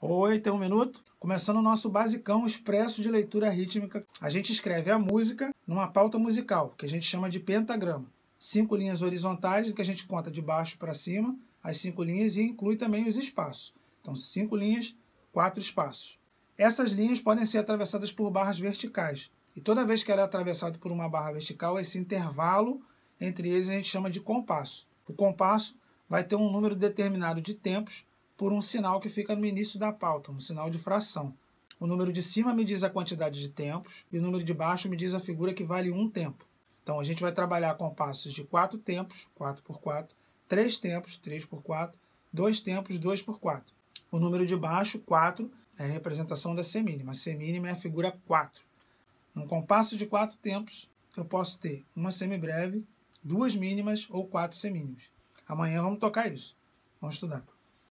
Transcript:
Oi, tem um minuto? Começando o nosso basicão expresso de leitura rítmica, a gente escreve a música numa pauta musical, que a gente chama de pentagrama. Cinco linhas horizontais, que a gente conta de baixo para cima, as cinco linhas e inclui também os espaços. Então, cinco linhas, quatro espaços. Essas linhas podem ser atravessadas por barras verticais. E toda vez que ela é atravessada por uma barra vertical, esse intervalo entre eles a gente chama de compasso. O compasso vai ter um número determinado de tempos por um sinal que fica no início da pauta, um sinal de fração. O número de cima me diz a quantidade de tempos e o número de baixo me diz a figura que vale um tempo. Então a gente vai trabalhar com passos de quatro tempos, 4 por 4, três tempos, 3 por 4, dois tempos, 2 por 4. O número de baixo, 4, é a representação da semínima. A semínima é a figura 4. Num compasso de quatro tempos, eu posso ter uma semibreve, duas mínimas ou quatro semínimas. Amanhã vamos tocar isso. Vamos estudar.